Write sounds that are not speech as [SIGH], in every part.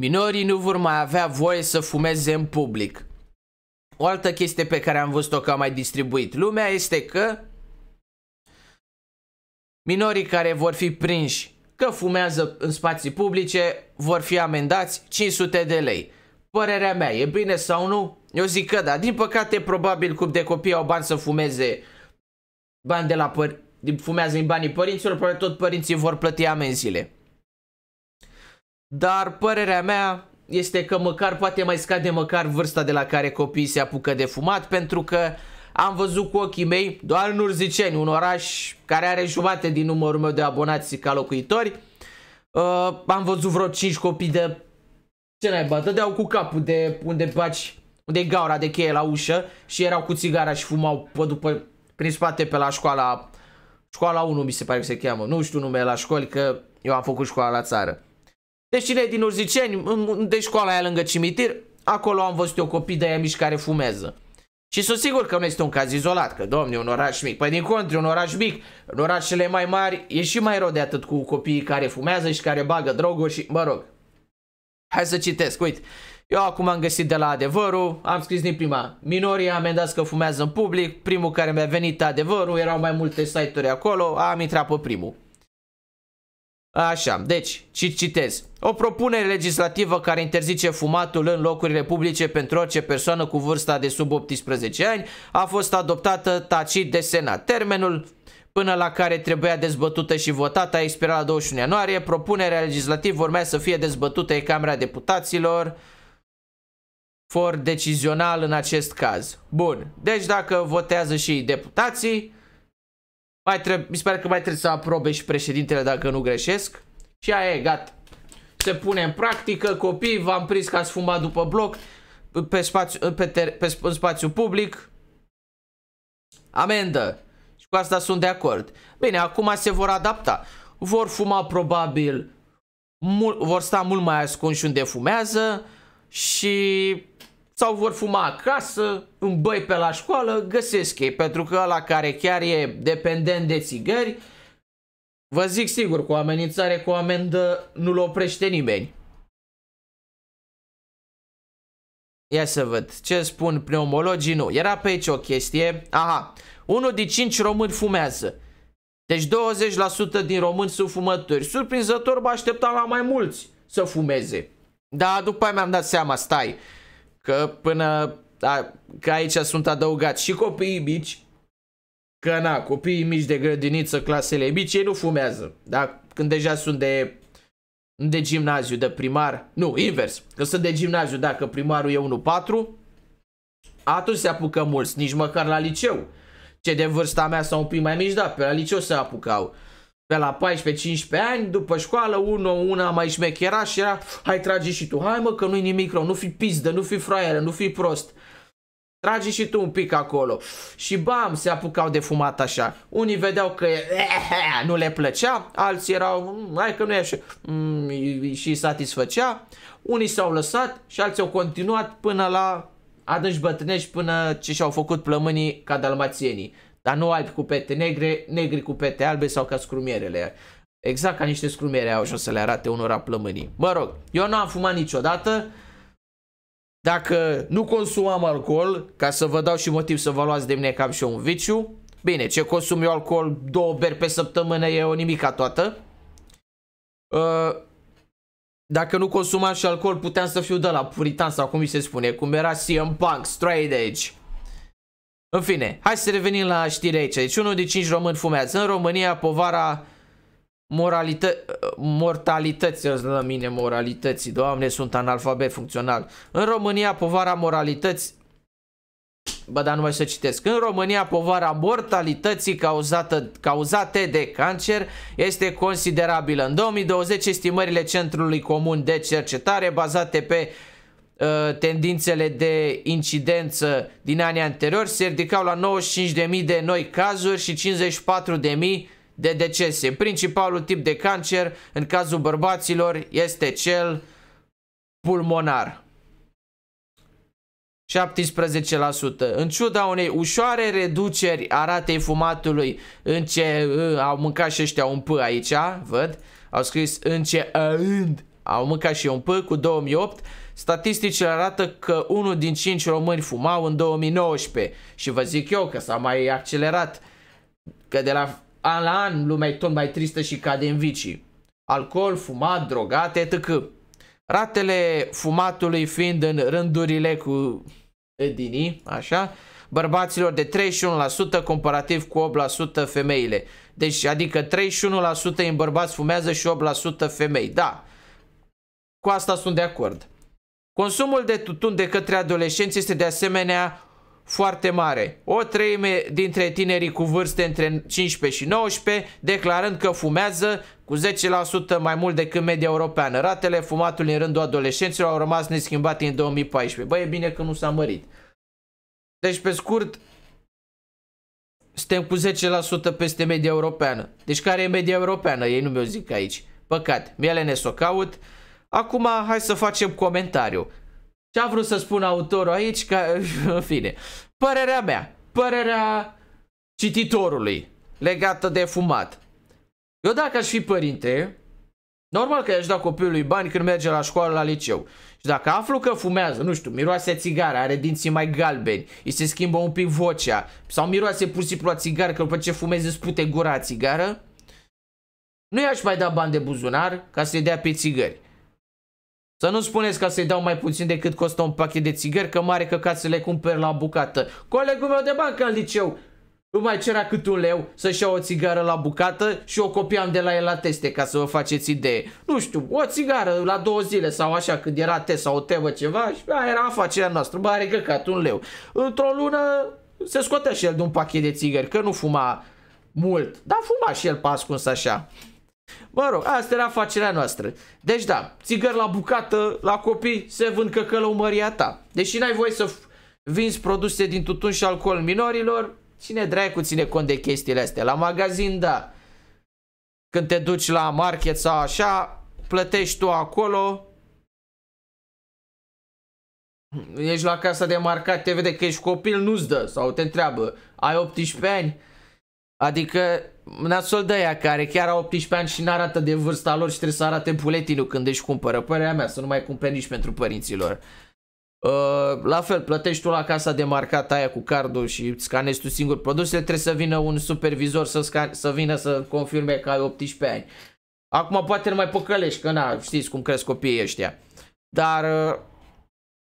Minorii nu vor mai avea voie să fumeze în public. O altă chestie pe care am văzut-o că a mai distribuit lumea este că minorii care vor fi prinși că fumează în spații publice vor fi amendați 500 de lei. Părerea mea, e bine sau nu? Eu zic că da. Din păcate, probabil cum de copii au bani să fumeze bani de la păr- fumează în banii părinților, probabil tot părinții vor plăti amenziile. Dar părerea mea este că măcar poate mai scade măcar vârsta de la care copiii se apucă de fumat pentru că am văzut cu ochii mei doar în Urziceni, un oraș care are jumate din numărul meu de abonați ca locuitori. Uh, am văzut vreo 5 copii de ce naiba, dădeau cu capul de unde baci, unde e gaura de cheie la ușă și erau cu țigara și fumau pe după, prin spate pe la școala, școala 1 mi se pare că se cheamă, nu știu numele la școli că eu am făcut școala la țară. Deci cine din Urziceni, de școala aia lângă cimitir, acolo am văzut eu copii de aia mici care fumează. Și sunt sigur că nu este un caz izolat, că domne, un oraș mic. Păi din contră, un oraș mic, în orașele mai mari, e și mai rău de atât cu copiii care fumează și care bagă droguri și, mă rog. Hai să citesc, uite. Eu acum am găsit de la adevărul, am scris din prima, minorii amendați că fumează în public, primul care mi-a venit adevărul, erau mai multe site-uri acolo, am intrat pe primul. Așa, deci, citez. O propunere legislativă care interzice fumatul în locurile publice pentru orice persoană cu vârsta de sub 18 ani a fost adoptată tacit de Senat. Termenul până la care trebuia dezbătută și votată a expirat la 21 ianuarie. Propunerea legislativă urmează să fie dezbătută în Camera Deputaților for decizional în acest caz. Bun, deci dacă votează și deputații, mai trebuie, mi se pare că mai trebuie să aprobe și președintele dacă nu greșesc. Și aia e, gata. Se pune în practică, copii, v-am prins că ați fumat după bloc, pe, spațiu, pe, ter, pe în spațiu public. Amendă. Și cu asta sunt de acord. Bine, acum se vor adapta. Vor fuma probabil, mul, vor sta mult mai ascunși unde fumează și sau vor fuma acasă, în băi pe la școală, găsesc ei, pentru că ăla care chiar e dependent de țigări, vă zic sigur, cu amenințare, cu amendă, nu-l oprește nimeni. Ia să văd, ce spun pneumologii, nu, era pe aici o chestie, aha, unul din cinci români fumează. Deci 20% din români sunt fumători. Surprinzător mă așteptam la mai mulți să fumeze. Dar după aia mi-am dat seama, stai, Că până... A, că aici sunt adăugați și copiii mici. Că na, copiii mici de grădiniță, clasele mici, ei nu fumează. Da? Când deja sunt de de gimnaziu, de primar, nu, invers, că sunt de gimnaziu, dacă primarul e 1-4, atunci se apucă mulți, nici măcar la liceu. Ce de vârsta mea sau un pic mai mici, da, pe la liceu se apucau pe la 14-15 ani, după școală, una, una mai șmechera și era, hai trage și tu, hai mă că nu-i nimic rău, nu fi pizdă, nu fi fraieră, nu fi prost. Trage și tu un pic acolo. Și bam, se apucau de fumat așa. Unii vedeau că [LAUGHS] nu le plăcea, alții erau, mm, hai că nu e așa, mm, și satisfăcea. Unii s-au lăsat și alții au continuat până la adânci bătrânești, până ce și-au făcut plămânii ca dalmațienii. Dar nu albi cu pete negre, negri cu pete albe sau ca scrumierele. Exact ca niște scrumiere au și o să le arate unora plămânii. Mă rog, eu nu am fumat niciodată. Dacă nu consumam alcool, ca să vă dau și motiv să vă luați de mine cam și eu un viciu, bine, ce consum eu alcool, două beri pe săptămână e o nimica toată. Uh, dacă nu consumam și alcool, puteam să fiu de la puritan sau cum mi se spune, cum era CM Punk, Straight Edge. În fine, hai să revenim la știre aici. Deci unul de 5 români fumează. În România povara moralită mortalității, la mine moralității, doamne, sunt analfabet funcțional. În România povara moralității, bă, dar nu mai să citesc. În România povara mortalității cauzată, cauzate de cancer este considerabilă. În 2020 estimările Centrului Comun de Cercetare bazate pe Uh, tendințele de incidență din anii anteriori se ridicau la 95.000 de noi cazuri și 54.000 de decese. Principalul tip de cancer în cazul bărbaților este cel pulmonar. 17%. În ciuda unei ușoare reduceri a ratei fumatului în ce uh, au mâncat și ăștia un p aici, văd, au scris în ce uh, au mâncat și un p cu 2008, Statisticile arată că unul din cinci români fumau în 2019 și vă zic eu că s-a mai accelerat, că de la an la an lumea e tot mai tristă și cade în vicii. Alcool, fumat, drogate, etc. Ratele fumatului fiind în rândurile cu edinii, așa, bărbaților de 31% comparativ cu 8% femeile. Deci adică 31% în bărbați fumează și 8% femei. Da, cu asta sunt de acord. Consumul de tutun de către adolescenți este de asemenea foarte mare. O treime dintre tinerii cu vârste între 15 și 19 declarând că fumează cu 10% mai mult decât media europeană. Ratele fumatului în rândul adolescenților au rămas neschimbate în 2014. Băi, e bine că nu s-a mărit. Deci, pe scurt, suntem cu 10% peste media europeană. Deci care e media europeană? Ei nu mi-o zic aici. Păcat. Miele ne s-o caut. Acum hai să facem comentariu. Ce a vrut să spun autorul aici? că, [LAUGHS] În fine. Părerea mea. Părerea cititorului legată de fumat. Eu dacă aș fi părinte, normal că i-aș da copilului bani când merge la școală, la liceu. Și dacă aflu că fumează, nu știu, miroase țigară, are dinții mai galbeni, îi se schimbă un pic vocea, sau miroase pur și simplu la țigară, că după ce fumeze spute gura țigară, nu i-aș mai da bani de buzunar ca să-i dea pe țigări. Să nu spuneți că să-i dau mai puțin decât costă un pachet de țigări, că mare căcat să le cumperi la bucată. Colegul meu de bancă în liceu îmi mai cerea cât un leu să-și ia o țigară la bucată și o copiam de la el la teste ca să vă faceți idee. Nu știu, o țigară la două zile sau așa când era test sau o temă ceva și aia era afacerea noastră, bă, are căcat un leu. Într-o lună se scotea și el de un pachet de țigări, că nu fuma mult, dar fuma și el pe ascuns așa. Mă rog, asta era afacerea noastră. Deci da, țigări la bucată, la copii, se vând căcălăumăria ta. Deși n-ai voie să vinzi produse din tutun și alcool minorilor, cine dracu ține cont de chestiile astea? La magazin, da. Când te duci la market sau așa, plătești tu acolo, ești la casa de marcat, te vede că ești copil, nu-ți dă sau te întreabă, ai 18 ani? Adică nasul de aia care chiar au 18 ani și nu arată de vârsta lor și trebuie să arate buletinul când își cumpără. Părerea mea, să nu mai cumpere nici pentru părinților. Uh, la fel, plătești tu la casa de marcat aia cu cardul și scanezi tu singur produsele, trebuie să vină un supervisor să, scan- să vină să confirme că ai 18 ani. Acum poate nu mai păcălești, că na, știți cum cresc copiii ăștia. Dar uh,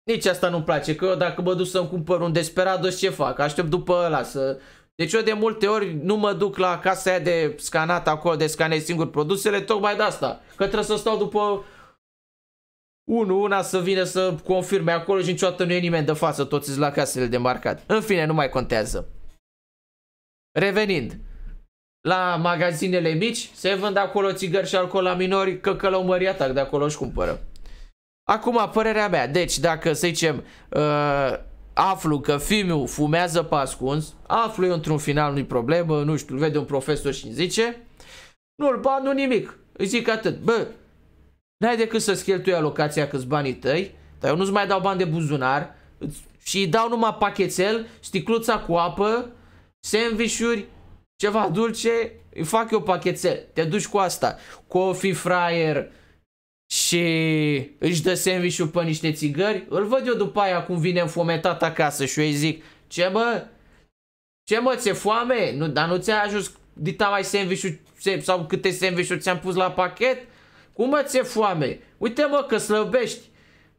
nici asta nu-mi place, că eu dacă mă duc să-mi cumpăr un Desperados, ce fac? Aștept după ăla să deci eu de multe ori nu mă duc la casa aia de scanat acolo, de scanez singur produsele, tocmai de asta. Că trebuie să stau după unul, una să vină să confirme acolo și niciodată nu e nimeni de față, toți sunt la casele de marcat. În fine, nu mai contează. Revenind, la magazinele mici se vând acolo țigări și alcool la minori, că călăumării atac de acolo își cumpără. Acum, părerea mea, deci dacă să zicem... Uh, aflu că fiul fumează pe ascuns, aflu eu într-un final, nu-i problemă, nu știu, vede un profesor și zice, nu-l ban, nu nimic, îi zic atât, bă, n-ai decât să-ți cheltui alocația câți banii tăi, dar eu nu-ți mai dau bani de buzunar și îi dau numai pachetel, sticluța cu apă, sandvișuri, ceva dulce, îi fac eu pachetel, te duci cu asta, coffee fryer, și își dă sandwich pe niște țigări, îl văd eu după aia cum vine înfometat acasă și eu îi zic, ce bă, ce mă, ți-e foame? Nu, dar nu ți-a ajuns dita mai sandwich sau câte sandwich ți-am pus la pachet? Cum mă ți-e foame? Uite mă că slăbești.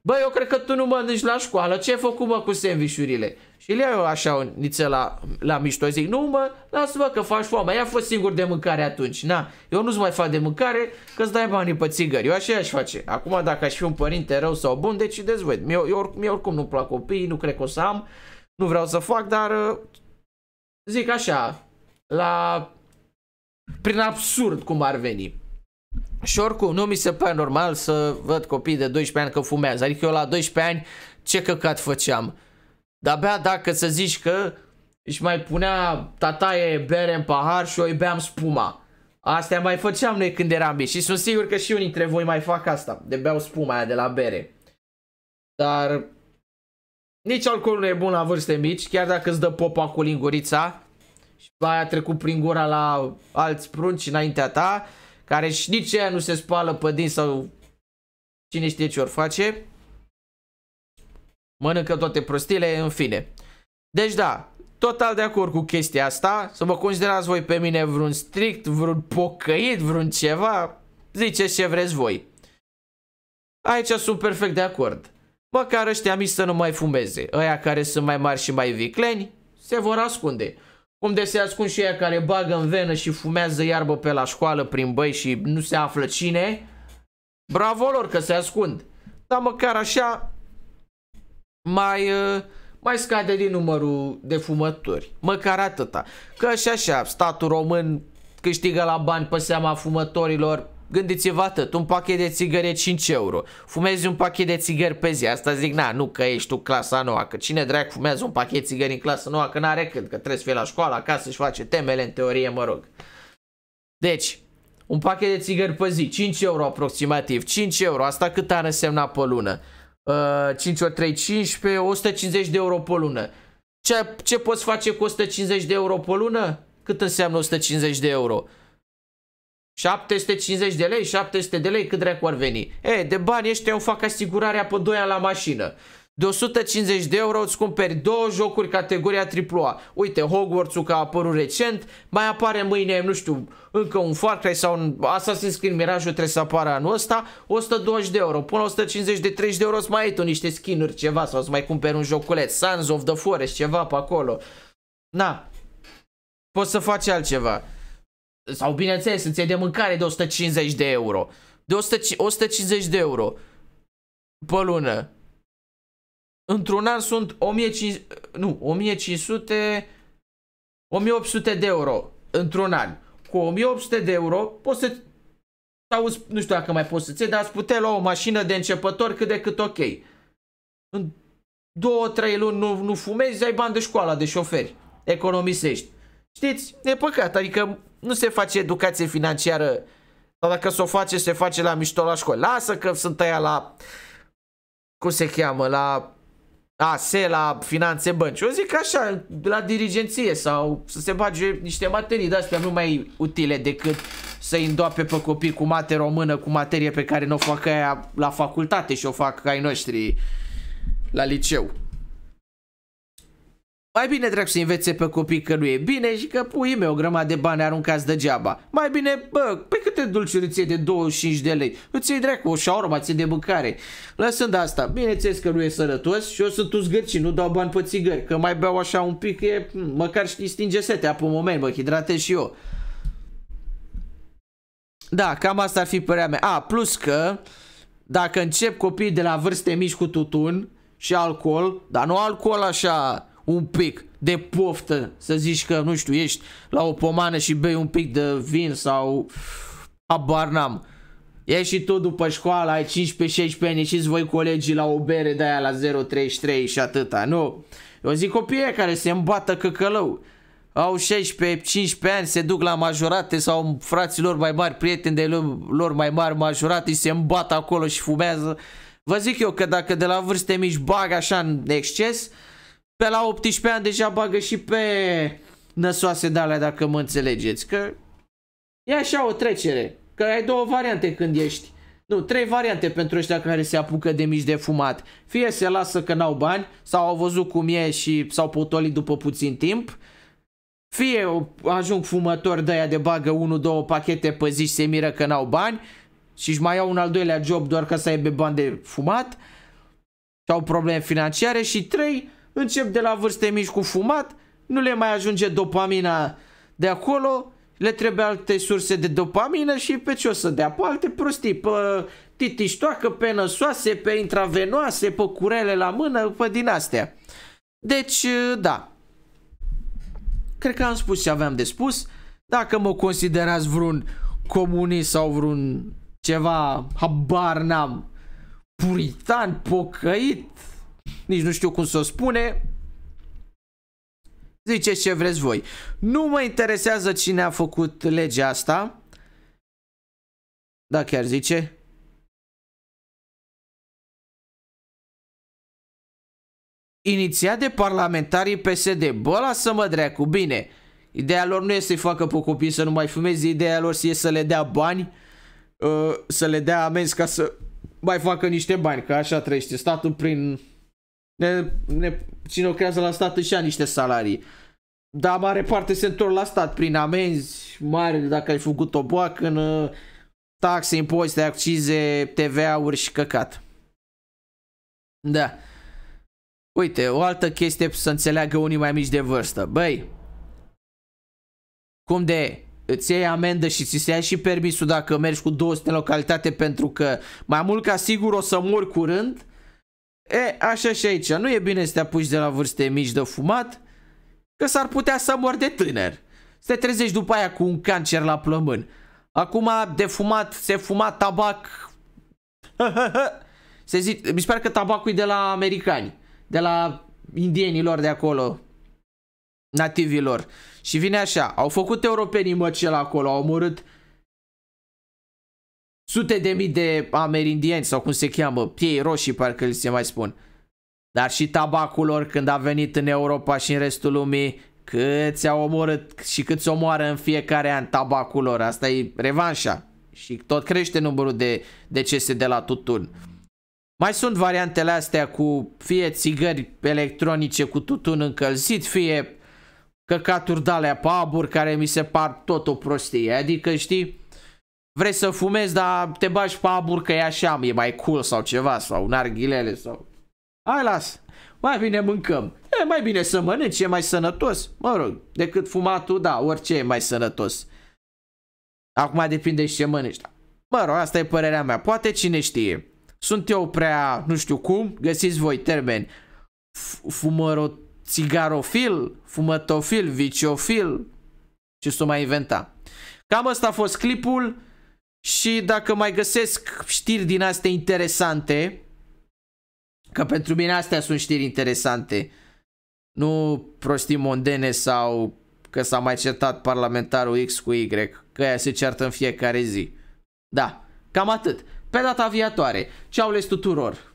Bă, eu cred că tu nu mănânci la școală. Ce ai făcut mă cu -urile? Și le iau așa o nițel la la mișto. Zic, nu mă, lasă-mă că faci foame. a fost singur de mâncare atunci. Na, eu nu-ți mai fac de mâncare că-ți dai banii pe țigări. Eu așa aș face. Acum dacă aș fi un părinte rău sau bun, decideți voi. Mie, eu, mie oricum nu-mi plac copiii, nu cred că o să am. Nu vreau să fac, dar uh, zic așa, la... prin absurd cum ar veni. Și oricum, nu mi se pare normal să văd copii de 12 ani că fumează. Adică eu la 12 ani ce căcat făceam? De-abia dacă să zici că își mai punea tataie bere în pahar și o beam spuma. Astea mai făceam noi când eram mici și sunt sigur că și unii dintre voi mai fac asta, de beau spuma aia de la bere. Dar nici alcoolul nu e bun la vârste mici, chiar dacă îți dă popa cu lingurița și aia a trecut prin gura la alți prunci înaintea ta, care și nici aia nu se spală pe din sau cine știe ce ori face mănâncă toate prostiile, în fine. Deci da, total de acord cu chestia asta, să mă considerați voi pe mine vreun strict, vreun pocăit, vreun ceva, ziceți ce vreți voi. Aici sunt perfect de acord. Măcar ăștia mi să nu mai fumeze. Ăia care sunt mai mari și mai vicleni se vor ascunde. Cum de se ascund și ăia care bagă în venă și fumează iarbă pe la școală prin băi și nu se află cine. Bravo lor că se ascund. Dar măcar așa mai, eh, mai scade din numărul de fumători. Măcar atâta. Că și așa, statul român câștigă la bani pe seama fumătorilor, Gândiți-vă atât, un pachet de țigări e 5 euro. Fumezi un pachet de țigări pe zi. Asta zic, na, nu că ești tu clasa noua, că cine dracu fumează un pachet de țigări în clasa noua, că n-are când, că trebuie să fie la școală, acasă și face temele în teorie, mă rog. Deci, un pachet de țigări pe zi, 5 euro aproximativ, 5 euro, asta cât ar însemna pe lună? 5 uh, ori 3, 15, 150 de euro pe lună. Ce, ce poți face cu 150 de euro pe lună? Cât înseamnă 150 de euro? 750 de lei, 700 de lei, cât dracu ar veni? E, de bani ăștia eu fac asigurarea pe 2 ani la mașină. De 150 de euro îți cumperi două jocuri categoria AAA. Uite, Hogwarts-ul care a apărut recent, mai apare mâine, nu știu, încă un Far Cry sau un Assassin's Creed Mirage trebuie să apară anul ăsta, 120 de euro. Până 150 de 30 de euro îți mai ai tu niște skin-uri, ceva, sau să mai cumperi un joculeț, Sons of the Forest, ceva pe acolo. Na, poți să faci altceva. Sau bineînțeles, îți iei de mâncare de 150 de euro. De 100, 150 de euro pe lună într-un an sunt 1500, nu, 1500, 1800 de euro într-un an. Cu 1800 de euro poți să sau nu știu dacă mai poți să ții, dar ați putea lua o mașină de începător cât de cât ok. În 2-3 luni nu, nu fumezi, ai bani de școală, de șoferi, economisești. Știți, e păcat, adică nu se face educație financiară, sau dacă se o face, se face la mișto la școală. Lasă că sunt aia la, cum se cheamă, la ASE la finanțe bănci. Eu zic așa, la dirigenție sau să se bage niște materii de astea nu mai utile decât să îndoape pe copii cu mate română, cu materie pe care nu o fac aia la facultate și o fac ai noștri la liceu. Mai bine dracu să învețe pe copii că nu e bine și că puii meu o grămadă de bani aruncați degeaba. Mai bine, bă, pe câte dulciuri ție de 25 de lei? Îți iei dracu o șaurma, ție de mâncare. Lăsând asta, bineînțeles că nu e sănătos și eu sunt tu zgârci, nu dau bani pe țigări, că mai beau așa un pic, e, măcar și stinge setea pe moment, mă hidratez și eu. Da, cam asta ar fi părerea mea. A, plus că dacă încep copiii de la vârste mici cu tutun și alcool, dar nu alcool așa un pic de poftă, să zici că, nu știu, ești la o pomană și bei un pic de vin sau abar n-am. Ești și tu după școală, ai 15-16 ani, și voi colegii la o bere de aia la 0,33 și atâta, nu? Eu zic copiii care se îmbată căcălău, au 16-15 ani, se duc la majorate sau fraților mai mari, prieteni de lor mai mari majorate, se îmbată acolo și fumează. Vă zic eu că dacă de la vârste mici bag așa în exces, pe la 18 ani deja bagă și pe năsoase de alea, dacă mă înțelegeți, că e așa o trecere, că ai două variante când ești. Nu, trei variante pentru ăștia care se apucă de mici de fumat. Fie se lasă că n-au bani, sau au văzut cum e și s-au potolit după puțin timp, fie ajung fumători de aia de bagă 1-2 pachete pe zi și se miră că n-au bani și își mai iau un al doilea job doar ca să aibă bani de fumat, sau probleme financiare și trei încep de la vârste mici cu fumat, nu le mai ajunge dopamina de acolo, le trebuie alte surse de dopamină și pe ce o să dea? Pe alte prostii, pe titiștoacă, pe năsoase, pe intravenoase, pe curele la mână, pe din astea. Deci, da. Cred că am spus ce aveam de spus. Dacă mă considerați vreun comunist sau vreun ceva, habar n-am, puritan, pocăit, nici nu știu cum să o spune. Ziceți ce vreți voi. Nu mă interesează cine a făcut legea asta. Da, chiar zice. Inițiat de parlamentarii PSD. Bă, lasă mă dreacu, bine. Ideea lor nu este să-i facă pe copii să nu mai fumeze, ideea lor este să le dea bani, uh, să le dea amenzi ca să mai facă niște bani, că așa trăiește statul prin ne, ne, cine lucrează la stat își ia niște salarii. Dar mare parte se întorc la stat prin amenzi mari dacă ai făcut o în taxe, impozite, accize, TVA-uri și căcat. Da. Uite, o altă chestie să înțeleagă unii mai mici de vârstă. Băi, cum de îți iei amendă și ți se ia și permisul dacă mergi cu 200 în localitate pentru că mai mult ca sigur o să mori curând E, așa și aici, nu e bine să te apuci de la vârste mici de fumat, că s-ar putea să mor de tânăr. Să te trezești după aia cu un cancer la plămân. Acum de fumat, se fuma tabac. [LAUGHS] se zic, mi se pare că tabacul e de la americani, de la indienilor de acolo, nativilor. Și vine așa, au făcut europenii măcel acolo, au omorât sute de mii de amerindieni sau cum se cheamă, piei roșii parcă li se mai spun. Dar și tabacul lor când a venit în Europa și în restul lumii, câți au omorât și câți omoară în fiecare an tabacul lor. Asta e revanșa și tot crește numărul de decese de la tutun. Mai sunt variantele astea cu fie țigări electronice cu tutun încălzit, fie căcaturi de alea pe aburi care mi se par tot o prostie. Adică știi, vrei să fumezi, dar te bagi pe abur că e așa, e mai cool sau ceva, sau narghilele sau... Hai, las, mai bine mâncăm. E mai bine să mănânci, e mai sănătos, mă rog, decât fumatul, da, orice e mai sănătos. Acum depinde și ce mănânci. Da. Mă rog, asta e părerea mea, poate cine știe. Sunt eu prea, nu știu cum, găsiți voi termeni. Fumăro, țigarofil, fumătofil, viciofil, ce s-o mai inventa. Cam asta a fost clipul și dacă mai găsesc știri din astea interesante, că pentru mine astea sunt știri interesante, nu prostii mondene sau că s-a mai certat parlamentarul X cu Y, că aia se ceartă în fiecare zi. Da, cam atât. Pe data viitoare. Ceau les tuturor!